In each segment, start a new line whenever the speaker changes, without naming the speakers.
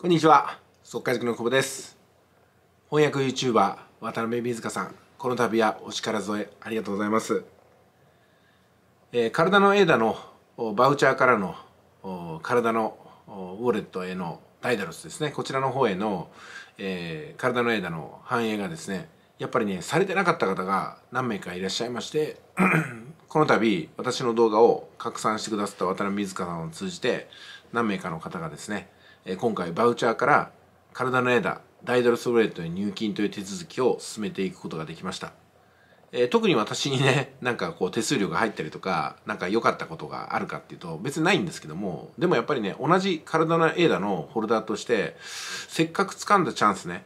こんにちは速解塾の久保です翻訳 YouTuber 渡辺美香さんこの度はお力添えありがとうございます、えー、体のエーダのバウチャーからの体のウォレットへのダイダロスですねこちらの方への、えー、体のエーダの反映がですねやっぱりねされてなかった方が何名かいらっしゃいまして この度私の動画を拡散してくださった渡辺美香さんを通じて何名かの方がですねえ今回バウチャーから体の枝ダイダルスブレットに入金という手続きを進めていくことができました、えー、特に私にね なんかこう手数料が入ったりとか何か良かったことがあるかっていうと別にないんですけどもでもやっぱりね同じ体の枝のホルダーとしてせっかく掴んだチャンスね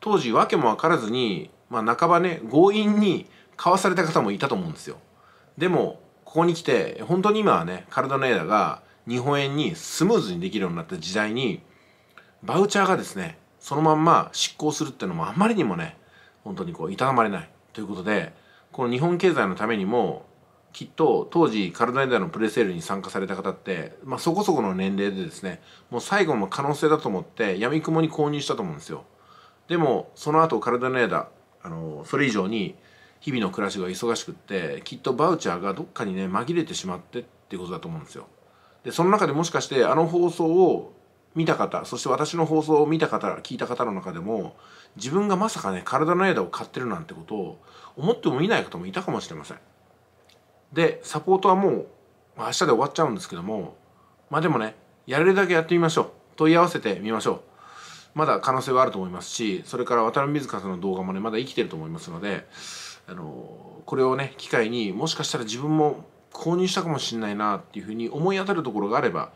当時訳も分からずにまあ半ばね強引に買わされた方もいたと思うんですよでもここに来て本当に今はね体の枝が日本円にスムーズにできるようになった時代に、バウチャーがですね、そのまんま執行するっていうのもあまりにもね、本当にこう、いたたまれない。ということで、この日本経済のためにも、きっと当時カルダイダのプレセールに参加された方って、まあ、そこそこの年齢でですねもう最後の可能性だと思ってやみくもに購入したと思うんですよでもその後カルダイダあのそれ以上に日々の暮らしが忙しくってきっとバウチャーがどっかにね紛れてしまってっていうことだと思うんですよでその中でもしかしてあの放送を見た方そして私の放送を見た方聞いた方の中でも自分がまさかね体の枝を買ってるなんてことを思ってもいない方もいたかもしれませんでサポートはもう、まあ、明日で終わっちゃうんですけどもまあでもねやれるだけやってみましょう問い合わせてみましょうまだ可能性はあると思いますしそれから渡辺さんの動画もねまだ生きてると思いますのであのこれをね機会にもしかしたら自分も購入したかもしれないなっていうふうに思い当たるところがあれば、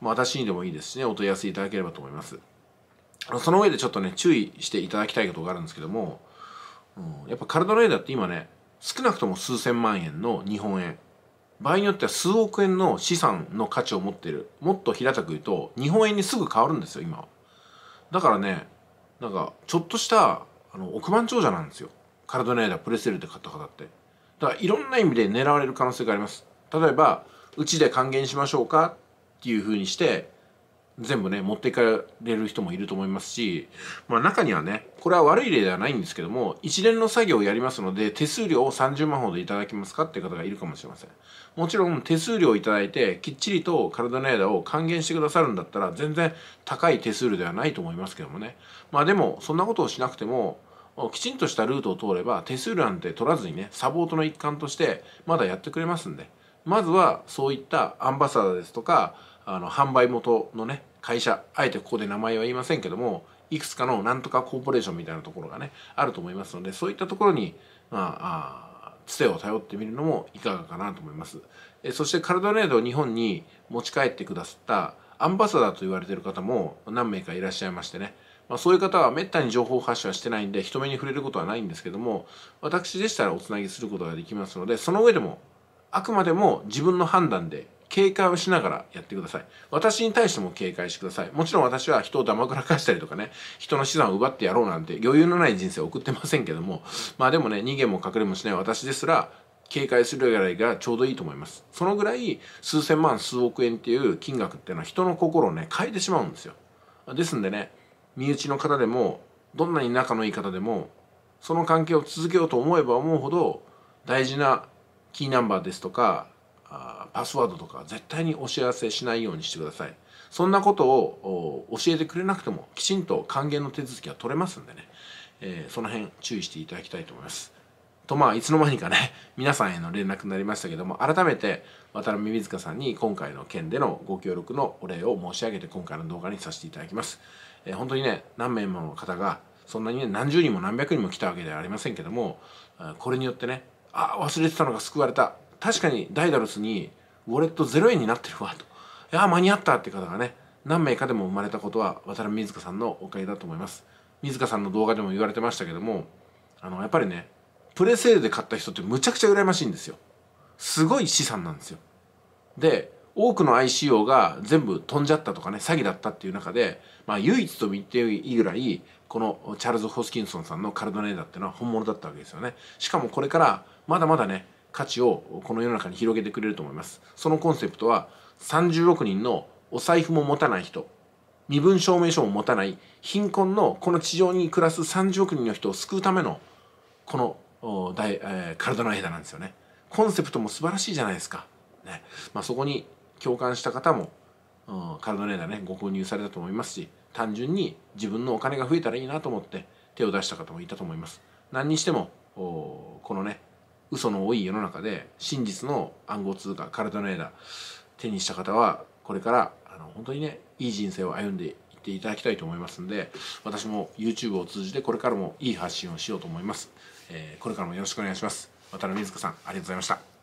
まあ、私にでもいいですしねお問い合わせいただければと思いますその上でちょっとね注意していただきたいことがあるんですけども、うん、やっぱカルドレーダーって今ね少なくとも数千万円の日本円場合によっては数億円の資産の価値を持ってるもっと平たく言うと日本円にすぐ変わるんですよ今はだからねなんかちょっとしたあの億万長者なんですよカルドネーダープレセルで買った方ってだからいろんな意味で狙われる可能性があります例えばうちで還元しましょうかっていうふうにして全部ね持っていかれる人もいると思いますし、まあ、中にはねこれは悪い例ではないんですけども一連の作業をやりますので手数料を30万ほどいただきますかっていう方がいるかもしれませんもちろん手数料を頂いてきっちりと体の枝を還元してくださるんだったら全然高い手数料ではないと思いますけどもねまあでもそんなことをしなくてもきちんとしたルートを通れば手数料なんて取らずにねサポートの一環としてまだやってくれますんでまずはそういったアンバサダーですとかあの販売元のね会社あえてここで名前は言いませんけどもいくつかのなんとかコーポレーションみたいなところがねあると思いますのでそういったところにまあつてを頼ってみるのもいかがかなと思います。えそしてカルドネードを日本に持ち帰ってくださったアンバサダーと言われている方も何名かいらっしゃいましてね、まあ、そういう方はめったに情報発信はしてないんで人目に触れることはないんですけども私でしたらおつなぎすることができますのでその上でもあくまでも自分の判断で警戒をしながらやってください。私に対しても警戒してください。もちろん私は人をだまくらかしたりとかね、人の資産を奪ってやろうなんて余裕のない人生を送ってませんけども、まあでもね、逃げも隠れもしない私ですら、警戒するぐらいがちょうどいいと思います。そのぐらい数千万、数億円っていう金額っていうのは人の心をね、変えてしまうんですよ。ですんでね、身内の方でもどんなに仲のいい方でもその関係を続けようと思えば思うほど大事なキーナンバーですとかパスワードとか絶対にお知らせしないようにしてくださいそんなことを教えてくれなくてもきちんと還元の手続きは取れますんでね、えー、その辺注意していただきたいと思いますとまあいつの間にかね 皆さんへの連絡になりましたけども改めて渡辺美塚さんに今回の件でのご協力のお礼を申し上げて今回の動画にさせていただきます、えー、本当にね何名もの方がそんなにね何十人も何百人も来たわけではありませんけどもこれによってねあ忘れてたのが救われた確かにダイダロスにウォレット0円になってるわといや間に合ったって方がね何名かでも生まれたことは渡辺美塚さんのおかげだと思います水塚さんの動画でも言われてましたけどもあのやっぱりねプレセールで買った人ってむちゃくちゃ羨ましいんですよすごい資産なんですよで多くの ICO が全部飛んじゃったとかね詐欺だったっていう中で、まあ、唯一と言っていいぐらいこのチャールズ・ホスキンソンさんのカルドネーダっていうのは本物だったわけですよねしかもこれからまだまだね価値をこの世の中に広げてくれると思いますそのコンセプトは30億人のお財布も持たない人身分証明書も持たない貧困のこの地上に暮らす30億人の人を救うためのこの大、えー、体の間なんですよねコンセプトも素晴らしいじゃないですか、ねまあ、そこに共感した方も、うん、体の間ねご購入されたと思いますし単純に自分のお金が増えたらいいなと思って手を出した方もいたと思います何にしてもこのね嘘の多い世の中で真実の暗号通貨体のト手にした方はこれからあの本当にねいい人生を歩んでっていただきたいと思いますので私も YouTube を通じてこれからもいい発信をしようと思います、えー、これからもよろしくお願いします渡辺瑞子さんありがとうございました